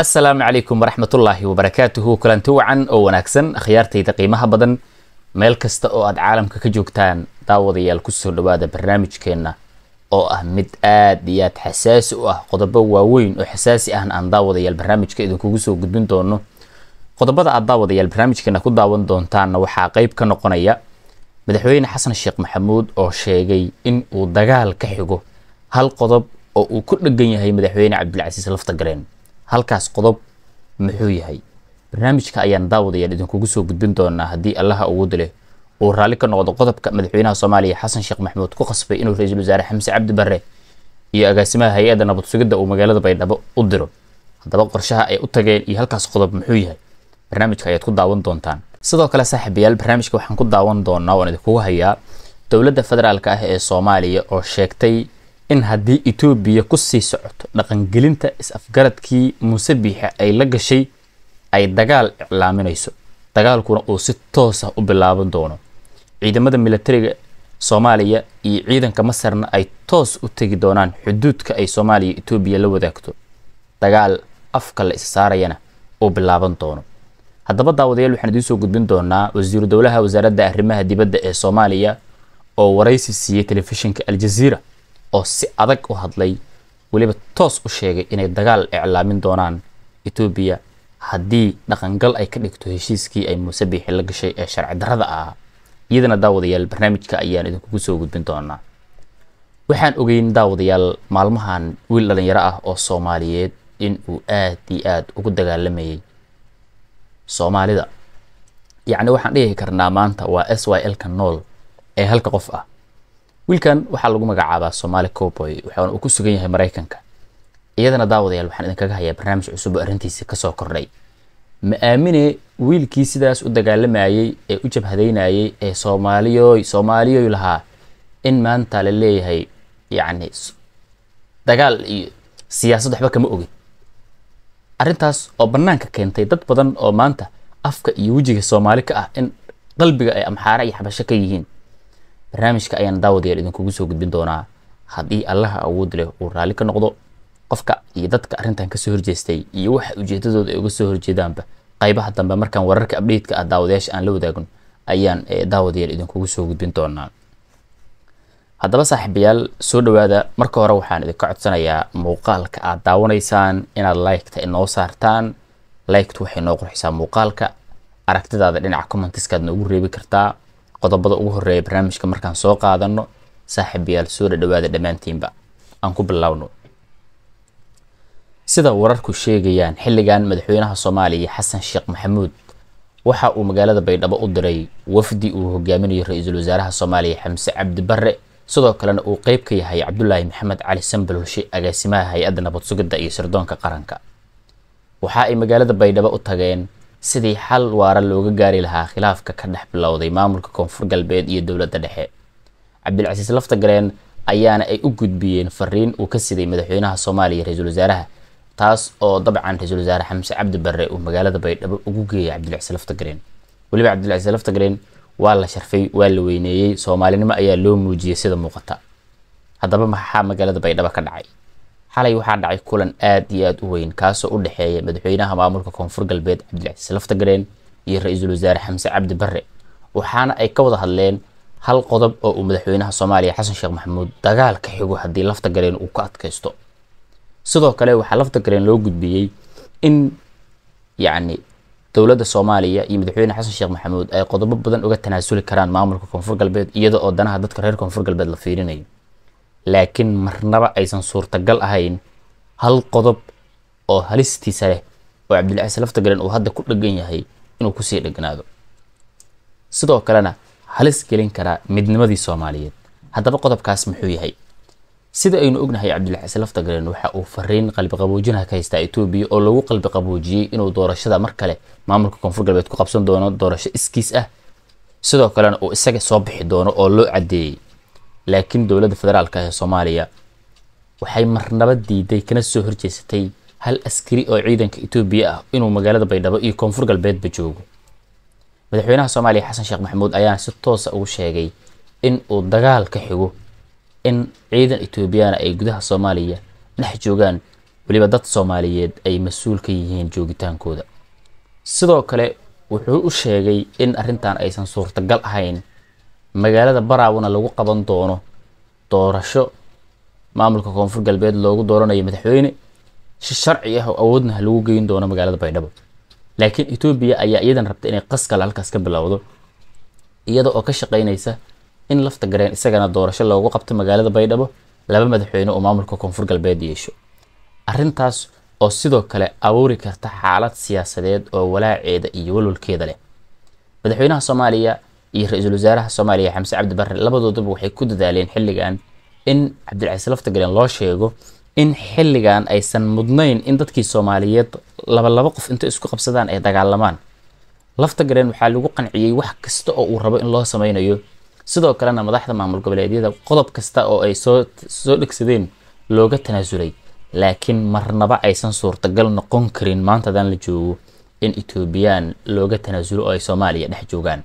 assalaamu calaykum waraxmatullaahi wabarakaatuhu kulanti wacan oo wanaagsan akhyaartayda qiimaha badan meel kasta oo aad caalamka ka joogtaan daawadayaal kusoo dhawaada barnaamijkeenna oo ah mid aad iyo aad xasaasi u ah qodobo waaweyn oo xasaasi ahna aan daawadayaal barnaamijka idinkugu soo gudbin doono qodobada aad daawadayaal barnaamijkeena ku daawan doontaanna waxaa qayb ka noqonaya madaxweyne xasan sheekh maxamuud oo sheegay in uu dagaal ka xigo hal qodob oo uu ku dhegan yahay madaxweyne cabdilcasiis gareen halkaas qodob muxuu yahay barnaamijka ayaan daawadayaal idinkugu soo gudbin doonaa haddii allaha awood leh uu raalli ka noqdo qodobka madaxweynaha soomaaliya xasan sheekh maxamuud ku qasbay inuu ra-iisul wasaare xamse cabdi iyo agaasimaha hay-adda nabad sugidda uu magaalada baydhabo u diro haddaba qorshaha ay u tageen iyo halkaas qodob muxuu yahay barnaamijka ayaad ku daawan doontaan sidoo kale saaxiibayaal barnaamijka waxaan ku daawan doonaa waan idinkugu hayaa dowladda federaalka ah ee soomaaliya oo sheegtay in haddii etoobiya ku sii socoto dhaqangelinta is-afgaradkii muuse biixe ay la gashay ay dagaal iclaaminayso dagaalkuna uu si toos ah u bilaaban doono ciidamada milatariga soomaaliya iyo ciidanka masarna ay toos u tegi doonaan xuduudka ay soomaaliya etoobiya la wadaagto dagaal afka la is saarayana uu bilaaban doono haddaba daawadayaal waxaan idiin soo gudbin doonaa wasiiru dowlaha wasaaradda arrimaha dibadda ee soomaaliya oo waraysi siiyey telefishinka aljaziira oo si adag u hadlay weliba toos u sheegay inay dagaal iclaamin doonaan etoobiya haddii dhaqangal ay ka dhigto heshiiskii ay muuse biixi la gashay ee sharci darada ahaa iyadana daawadayaal barnaamijka ayaan idinkugu soo gudbin doonaa waxaan ogeyn daawadayaal maalmahan wiil dhallinyaro ah oo soomaaliyeed in uu aad iyo aad ugu dagaalamayay soomaalida yacni waxaan dhihi karnaa maanta waa s y l ka nool ee halka qof ah wiilkan waxaa lagu magacaabaa somaali cowboy waxaana uu ku sugan yahay maraykanka iyadana daawadayaal waxaan idinkaga hayaa barnaamij cusub oo arrintiisii kasoo kordhay ma-aamine wiilkii sidaas u dagaalamayey ee u jabhadaynayey ee soomaaliyoy soomaaliyoy lahaa in maanta la leeyahay yacni dagaal iyo siyaasad waxba kama ogin arrintaas oo bannaanka keentay dad badan oo maanta afka iyo wejiga soomaali ka ah in qalbiga ay amxaara iyo xabasho ka yihiin barnaamijka ayaan daawadeer idinkugu soo gudbin doonaa haddii allaha awood leh uu raalli ka noqdo qofka iyo dadka arrintan kasoo horjeestay iyo waxa ujeedadooda ay uga soo horjeedaanba qaybaha dambe markaan wararka abdheydka ah daawadayaasha aan la wadaagno ayaan eh, daawadeer idinkugu soo gudbin doonaa haddaba saaxiibayaal soo dhowaada marka hore waxaan idinka codsanayaa muuqaalka aad daawanaysaan inaad liketa inoo saartaan liktu waxay noo qurxisaa muuqaalka aragtidaada dhinaca commentiskaad noogu reebi kartaa qodobada ugu horeeya barnaamijka markaan soo qaadano saaxiibayaal soo dhadhawaada dhammaantiinba aan ku bilowno sida wararku sheegayaan xilligan madaxweynaha soomaaliya xasan sheekh maxamuud waxa uu magaalada baydhabo u diray wafdi uu hogaaminayo ra-iisul wasaaraha soomaaliya xamse cabdi sidoo kalena uu qeyb ka yahay cabdulaahi maxamed cali sambalulshe agaasimaha hay-adda nabad sugidda iyo sirdoonka qaranka waxa ay magaalada baydhabo u tageen sidii xal waara looga gaari lahaa khilaafka ka dhex bilowday maamulka koonfur galbeed iyo dowladda dhexe cabdilcasiis laftagareen ayaana ay u gudbiyeen fariin uu ka siday madaxweynaha soomaaliya ra-iisul wasaaraha taas oo dabcan ra-isul wasaare xamse cabdi barre uu magaalada baydhabo ugu geeyay cabdilcasiis laftagareen weliba cabdilcasiis laftagareen waa la sharfay waa la weyneeyey soomaalinimo ayaa loo muujiyey sida muuqata haddaba maxaa magaalada baydhabo ka dhacay xalay waxaa dhacay kulan aada iyo aada u weyn kaasoo u dhexeeya madaxweynaha maamulka koonfur galbeed cabdilcasiis laftagareen iyo ra-iisul wasaare xamse cabdi barre waxaana ay ka wada hadleen hal qodob oo uu madaxweynaha soomaaliya xasan sheekh maxamuud dagaalka xigo haddii laftagareen uu ka adkaysto sidoo kale waxaa laftagareen loo gudbiyey in yacni dowladda soomaaliya iyo madaxweyne xasan sheekh maxamuud ay qodobo badan uga tanaasuli karaan maamulka koonfur galbeed iyada oo danaha dadka reer koonfur galbeed la fiirinayo laakiin marnaba aysan suurtagal ahayn hal qodob oo halistiisa leh oo cabdilcaziis lafta galen uu hadda ku dhegan yahay inuu kusii dheganaado sidoo kalena halis gelin karaa midnimadii soomaaliyeed haddaba qodobkaas muxuu yahay sida aynu ognahay cabdilcaziis lafta galen waxa uu fariin qalbiqaboojinha ka haystaa etoobiya oo lagu qalbiqaboojiyey inuu doorashada mar kale maamulka koonfur galbeed ku qabsan doono doorasho iskiis ah sidoo kalena uu isaga soo bixi doono oo loo caddeeyey laakiin dowladda federaalka ee soomaaliya waxay marnaba diiday kana soo horjeesatay hal askari oo ciidanka etoobiya ah inuu magaalada baydhabo iyo koonfur galbeedba joogo madaxweynaha soomaaliya xasan sheekh maxamuud ayaa si toosa ah ugu sheegay in uu dagaal ka xigo in ciidan etoobiyaana ay gudaha soomaaliya dhex joogaan weliba dad soomaaliyeed ay mas-uul ka yihiin joogitaankooda sidoo kale wuxuu u sheegay in arrintan aysan suurtagal ahayn magaalada baraabona lagu qaban doono doorasho maamulka koonfur galbeed loogu dooranayo madaxweyne si sharci ah oo awoodna ha lagu geyn doono magaalada baydhabo laakiin etoobiya ayaa iyadan rabta inay qaskale halkaas ka bilowdo iyada oo ka shaqeynaysa in lafta gareen isagana doorasho loogu qabto magaalada baydhabo laba madaxweyne oo maamulka koonfur galbeed yeesho arrintaas oo sidoo kale abuuri karta xaalad siyaasadeed oo walaaceeda iyo walwalkeeda leh madaxweynaha soomaaliya iyo ra-iisul wasaaraha soomaaliya xamse cabdibare barre labadooduba waxay ku dadaaleen xilligan in cabdilcasiis laftigaleen loo sheego in xilligan aysan mudnayn in dadkii soomaaliyeed labalaba qof inta isku qabsadaan ay dagaalamaan laftigaleen waxaa lagu qanciyey wax kasta oo uu rabo in loo samaynayo sidoo kalena madaxda maamul goboleedyada qodob kasta oo ay soo soo dhegsadeen looga tanaasulay laakiin marnaba aysan suurtagal noqon karin maanta hadaan la joogo in etoobiyaan looga tanaasulo oo ay soomaaliya dhex joogaan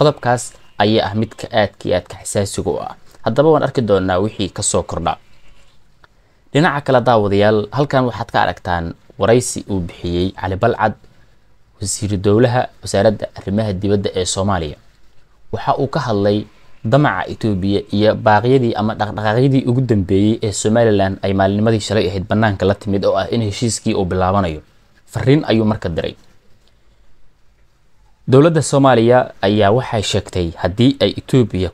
qodobkaas ayaa ah midka aadka iyo aadka xasaasiga u ah haddaba waan arki doonaa wixii kasoo kordha dhinaca kale daawadayaal halkan waxaad ka aragtaan waraysi uu bixiyey cali balcad wasiiru dowlaha wasaaradda arrimaha dibadda ee soomaaliya waxa uu ka hadlay damaca etoobiya iyo baaqyadii ama dhaqdhaqaaqyadii ugu dambeeyey ee somalilan ay maalinimadii shalay ahayd bannaanka la timid oo ah in heshiiskii uu bilaabanayo fariin ayuu marka diray dowladda soomaaliya ayaa waxay sheegtay haddii ay etoobiya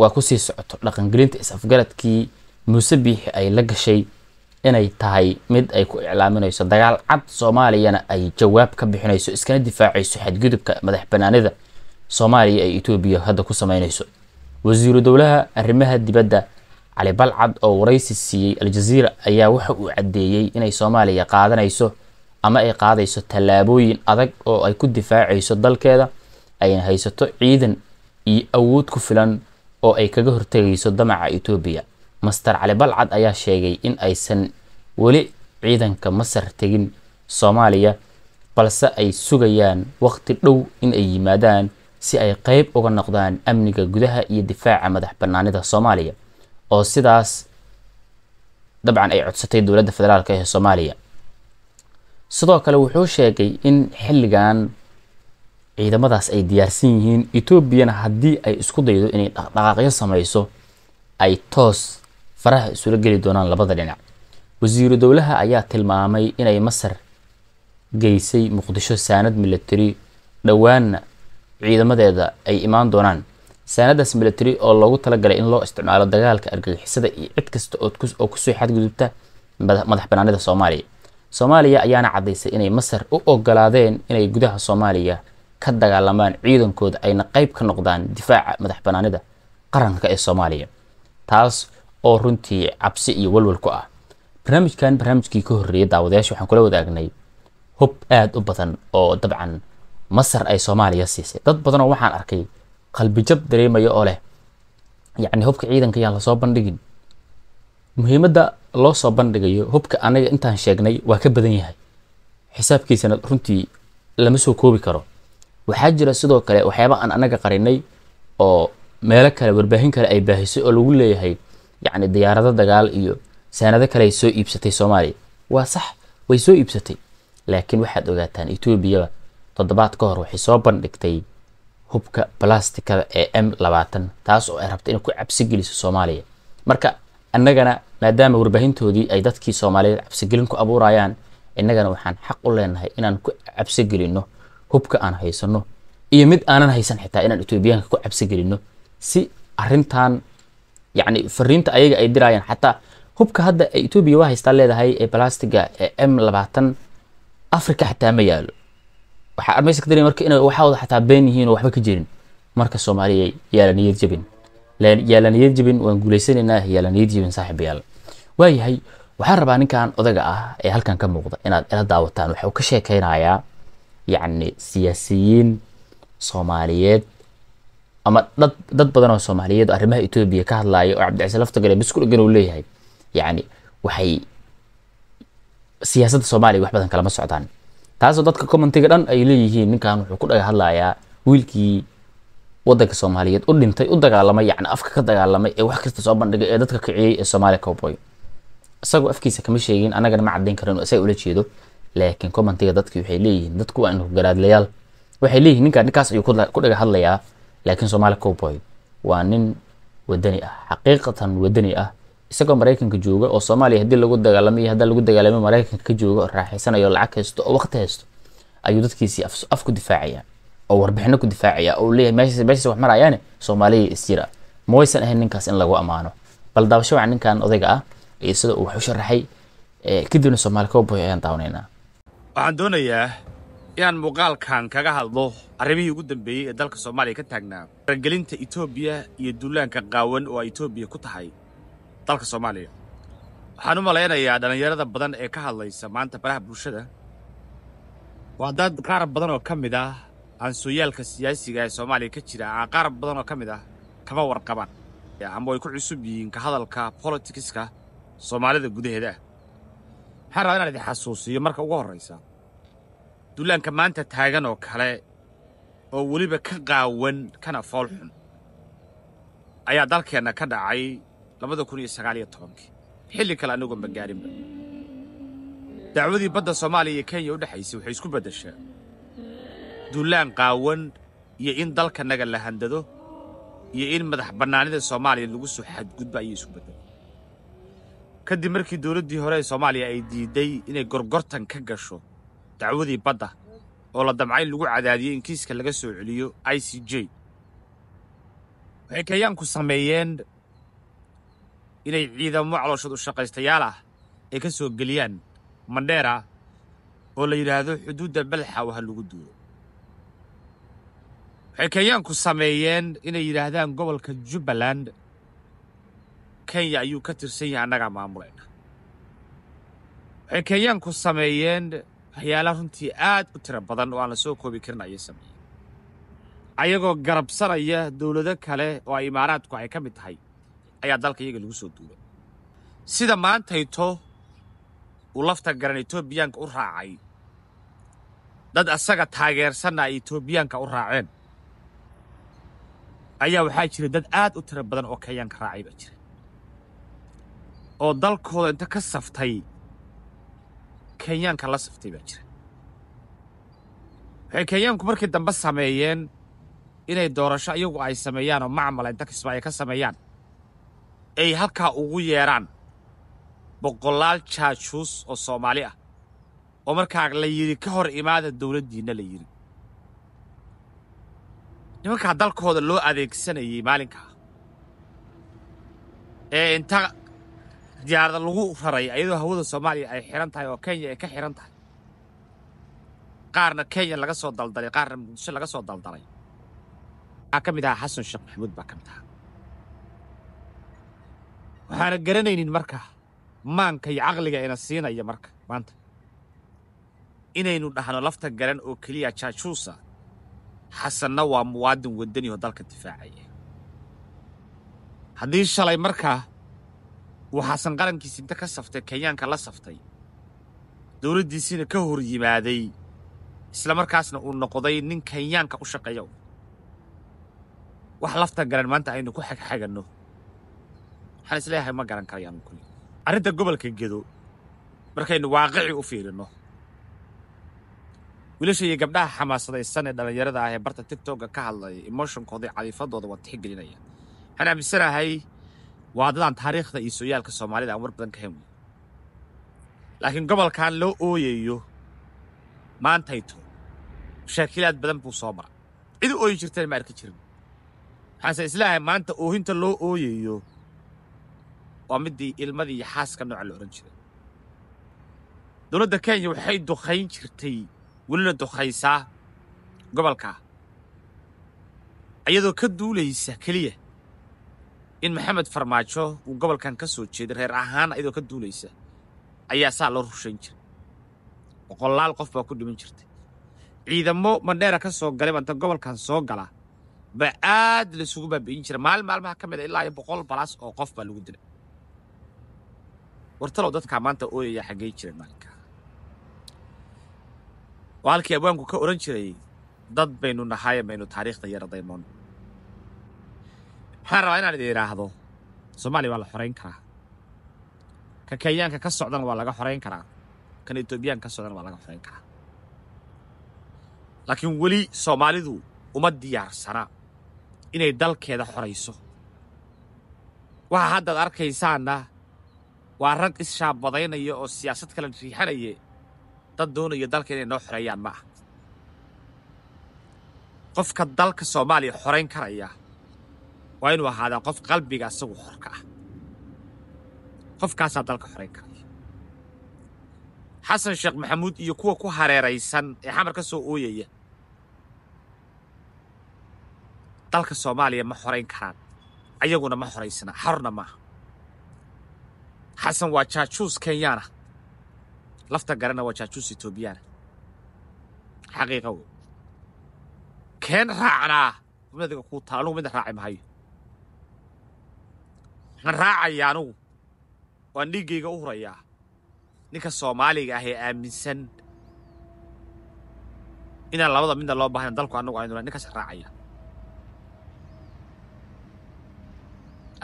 waa kusii socoto dhaqangelinta is-afgaradkii muuse biixi ay la gashay inay tahay mid ay ku iclaaminayso dagaal cad soomaaliyana ay jawaab ka bixinayso iskana difaacayso xadgudubka madax banaanida soomaaliya ay etoobiya hadda ku sameynayso wasiiru dowlaha arrimaha dibadda cali balcad oo waraysi siiyey aljaziira ayaa waxa uu caddeeyey inay soomaaliya qaadanayso ama ay qaadayso tallaabooyin adag oo ay ku difaacayso dalkeeda ayna haysato ciidan iyo awood ku filan oo ay kaga hortegayso damaca etoobiya master cali balcad ayaa sheegay in aysan weli ciidanka masar tegin soomaaliya balse ay sugayaan waqti dhow in ay yimaadaan si ay qeyb uga noqdaan amniga gudaha iyo difaaca madax banaanida soomaaliya oo sidaas dabcan ay codsatay dowladda federaalk ee soomaaliya sidoo kale wuxuu sheegay in xilligan ciidamadaas ay diyaarsan yihiin etoobiyana haddii ay isku daydo inay dhaqdhaqaaqyo samayso ay toos faraha isula geli doonaan labada dhinac wasiiru dowlaha ayaa tilmaamay inay masar geysay muqdisho saanad milatari dhowaanna ciidamadeeda ay imaan doonaan saanadaas milatari oo loogu talagalay in loo isticmaalo dagaalka argagixisada iyo cid kasta oo kusoo xadgudubta madax banaanida soomaaliya soomaaliya ayaana caddaysay inay masar u ogolaadeen inay gudaha soomaaliya ka dagaalamaan ciidankooda ayna qeyb ka noqdaan difaaca madax banaanida qaranka ee soomaaliya taas oo runtii cabsi iyo walwal ku ah barnaamijkan barnaamijkii ka horreeyay daawadayaasha waxaan kula wadaagnay hub aada u badan oo dabcan masar ay soomaaliya siisay dad badanoo waxaan arkay qalbijab dareemaya oo leh yacni hubka ciidanka yaan lasoo bandhigin muhiimadda loo soo bandhigayo hubka aniga intaan sheegnay waa ka badan yahay xisaabkiisana runtii lama soo koobi karo waxaa jira sidoo kale waxyaaba aan anaga qarinay oo meelo kale warbaahin kale ay baahisay oo lagu leeyahay yacni diyaarado dagaal iyo saanado kale ay soo iibsatay soomaaliya waa sax way soo iibsatay laakiin waxaad ogaataan etoobiyaba toddobaad ka hor waxay soo bandhigtay hubka balastikada ee m labaatan taas oo ay rabta inay ku cabsi geliso soomaaliya marka annagana maadaama warbaahintoodii ay dadkii soomaaliyeed cabsigelin ku abuurayaan innagana waxaan xaq u leenahay inaan ku cabsigelinno hubka aan haysanno iyo mid aanan haysan xitaa inaan etoobiyaanka ku cabsigelinno si arintan yacni fariinta ayaga ay dirayaan xataa hubka hadda ay etoobiya waa haystaa leedahay ee balastiga ee m labaatan africa xataa ma yaalo waxaa armaysa ka dareya marka inay waxaawada xataa been yihiin oo waxba ka jirin marka soomaaliya yaalaniyad jabin yaalaniyad jabin waan guulaysanaynaa yaalaniyad jabin saaxiibayaal waayahay waxaan rabaa ninkan odaga ah ee halkan ka muuqda inaad ila daawataan waxa uu ka sheekaynayaa yacni siyaasiyiin soomaaliyeed ama dad dad badan oo soomaaliyeed arrimaha etoobiya ka hadlaaya oo cabdicise laftagale bisku dhegan uu leeyahay yacni waxay siyaasadda soomaaliya wax badan kalama socdaan taasoo dadka commentiga dhan ay leeyihiin ninkan wuxuu ku dhaga hadlayaa wiilkii wadanka soomaaliyeed u dhintay u dagaalamay yacni afka ka dagaalamay ee wax kasta soo bandhigay ee dadka kiciyey ee soomaaliya cowboy isagoo afkiisa kama sheegin anagana ma cadayn karan sa ula jeedo laakiin commentiga dadki waxay leeyihiin dad kuwa garaadlayaal waxay leeyihin ninka ninkaas ayuu ku dhaga hadlayaa laakiin somaali cowboy waa nin wadani ah xaqiiqatan wadani ah isagoo maraykanka jooga oo soomaaliya haddii lagu dagaalamay haddaa lagu dagaalamay maraykanka ka jooga oo raaxaysanayo lacag haysto oo waqti haysto ayuu dadkiisii af ku difaacaya oo warbixino ku difaacaya oo leeyahay meeshiis wax marayaane soomaaliya isjira ma waysan ahayn ninkaas in lagu ammaano bal daabasho waca ninkan odayga ah iyo sida uu wax u sharaxay kadibna soomaali cowboy ayaan daawanaynaa waxaan doonayaa inaan muuqaalkan kaga hadlo arrimihii ugu dambeeyey ee dalka soomaaliya ka taagnaa faragelinta etoobiya iyo duulaanka qaawan oo ay etoobiya ku tahay dalka soomaaliya waxaan u malaynayaa dhallinyarada badan ee ka hadlaysa maanta baraha bulshada waa dad qaar badan oo ka mid ah ansuuyaalka siyaasiga ee soomaaliya ka jira qaar badan oo ka mid ah kama warqaban ama way ku cusub yihiin ka hadalka politikiska soomaalida gudaheeda ah waxaan rabaa inaan idin xasuusiyo marka ugu horraysa dullaanka maanta taagan oo kale oo weliba ka qaawan kana fool xun ayaa dalkeenna ka dhacay labada kun iyo sagaaliyo tobankii xilli kale annagoon magaarinba dacwadii badda soomaaliya iyo kenya u dhexaysay waxay isku beddeshaa dullaan qaawan iyo in dalkanaga la handado iyo in madax bannaanida soomaaliya lagu soo xadgudba ayay isku beddelay kadib markii dowladdii hore ee soomaaliya ay diidday inay gorgortan ka gasho dacwadii badda oo la damcay in lagu cadaadiyo in kiiska laga soo celiyo i c j waxay kayaanku sameeyeen inay ciidamo calooshadu shaqaystayaal ah ay ka soo geliyaan mandheera oo la yidhaahdo xuduudda balxa oo ha lagu duulo waxay kenyaanku sameeyeen inay yidhaahdaan gobolka jubbaland kenya ayuu ka tirsan yahay annagaa maamulayna waxay kenyaanku sameeyeen waxyaala runtii aad u tiro badan oo aan la soo koobi karin ayay sameeyeen ayagoo garabsanaya dowlado kale oo ay imaaraadku ay ka mid tahay ayaa dalka iyaga lagu soo duulay sida maantayto uu lafta garan etoobiyaanka u raacay dad asaga taageersanna ay etoobiyaanka u raaceen ayaa waxaa jira dad aad u tiro badan oo kenyaanka raacay baa jira oo dalkooda inta ka saftay kenyaanka la saftay baa jira waxay kenyaanku markii dambe sameeyeen inay doorasho iyagu ay sameeyaan oo macmala inta kasba ay ka sameeyaan ay halkaa ugu yeedhaan boqolaal jaajuus oo soomaali ah oo markaa la yidhi ka hor imaada dawladdiinna la yidhi nimankaa dalkooda loo adeegsanayay maalinkaa ee inta diyaarada lagu raray ayadoo hawada soomaaliya ay xiran tahay oo kenya ay ka xiran tahay qaarna kenya laga soo daldalay qaarna muqdisho laga soo daldalay waxaa ka mid ahaa xasan sheekh maxamuud baa ka mid ahaa waxaana garanaynin marka maanka iyo caqliga ina siinaya marka maanta inaynu dhahno lafta garan oo keliya jajuusa xasanna waa muwaadin wadanioo dalka difaacaya haddii shalay markaa uu xasan inta ka saftay kenyaanka la saftay dowladdiisiina ka hor yimaaday isla markaasna uu noqday nin kenyaanka u shaqeeya wax lafta garan maanta aynu ku xagxaganno waxaan isleeyahay ma garan karayo kuli arrinta gobolka gedo markaynu waaqici u fiirinno wiilasha iyo gabdhaha xamaasadaysan ee dhallinyarada ah ee barta tiktoka ka hadlaya emotionkoodii cadiifadooda waa tixgelinaya waxaan aaminsanahay waa dadaan taariikhda iyo sooyaalka soomaalida aan war badan ka hayn laakiin gobolkan loo ooyayo maantayto mashaakilaad badan buu soo maray cid u ooyi jirteen ma arki jirin waxaanse islaahay maanta oohinta loo ooyayo waa middii ilmadii iyo xaaska nooca la odhan jiray dowladda kenya waxay dukhayn jirtay welina dukhaysaa gobolkaa iyadoo ka duulaysa keliya in maxamed farmaajo uu gobolkan ka soo jeeday reer ahaan ayadoo ka duulaysa ayaa saa loo rushayn jiray boqolaal qof baa ku dhiman jirtay ciidamo mandheera ka soo galay banta gobolkan soo gala ba aad laisugu baabi'in jira maalin maalmaha ka mid a ah ilaa iyo boqol balaas oo qof baa lagu dilay wartalow dadkaa maanta ooyaya xaggey jireen maalinkaa waa halkii abwaanku ka oran jiray dad baynu nahaye maynu taariikhda yara waxaan rabaa inaan idin idhaahdo soomaaliya waa la xorayn karaa ka kenyaanka ka socdana waa laga xorayn karaa kan etoobiyaanka ka socdana waa laga xorayn karaa laakiin weli soomaalidu uma diyaarsana inay dalkeeda xorayso waxa haddaad arkaysaanna waa rag is-shaabadaynaya oo siyaasad kala riixanaya dad doonaya dalka inay noo xoreeyaan ma ah qofka dalka soomaaliya xorayn karaya waa inuu ahaadaa qof qalbiga asagu xor ka ah qofkaasaa dalka xoreyn karaya xasan sheekh maxamuud iyo kuwa ku hareeraysan ee xamar ka soo ooyaya dalka soomaaliya ma xorayn karaan ayaguna ma xoraysna xorna maaha xasan waa jaajuus kenyaana lafta garana waa jaajuus etoobiyaana xaqiiqa wey keen raacnaa miga kuu taal anugu midna raaci mahayo waxaan raacaya anugu waan dhiiggayga u hurayaa ninka soomaaliga ah ee aaminsan inaan labada midna loo baahayna dalku annagu aynuna ninkaasaan raacaya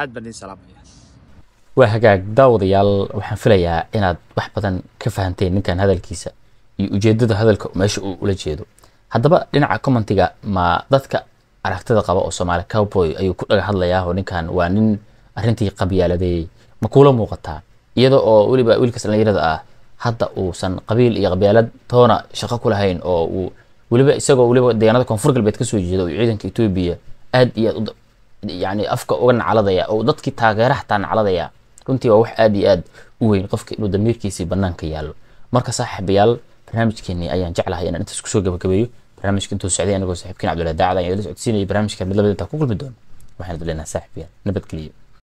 aad baan idin salaamaya waa hagaag daawadayaal waxaan filayaa inaad wax badan ka fahamteen ninkan hadalkiisa iyo ujeedada hadalka meesha uu ula jeedo haddaba dhinaca commentiga ma dadka aragtida qaba oo soomaali cowboy ayuu ku dhaga hadlayaahoo ninkan waa nin arintii qabyaaladeeyey ma kuula muuqataa iyada oo weliba wiilkaas dhalinyarada ah hadda uusan qabiil iyo qabyaalad toona shaqo ku oo uu weliba isagoo weliba deegaanada koonfur galbeed kasoo jeeda uu ciidanka etoobiya aad iyo aad yani afka uga nacaladaya oo dadkii taageera xataa runtii waa wax aad iyo aad u weyn qofka inuu damiirkiisii banaanka yaallo marka saaxiibayaal barnaamijkeeni ayaan jeclahay inaan intaas kusoo gabagabeeyo barnaamijka intuu socday anigoo saaxiibkeen cabdulla daacad ayaan idin socodsiinayay barnaamijka mid lamid intaa ku kulmi doono waxaan idin leenahay saaxiibayaal nabadgeliyo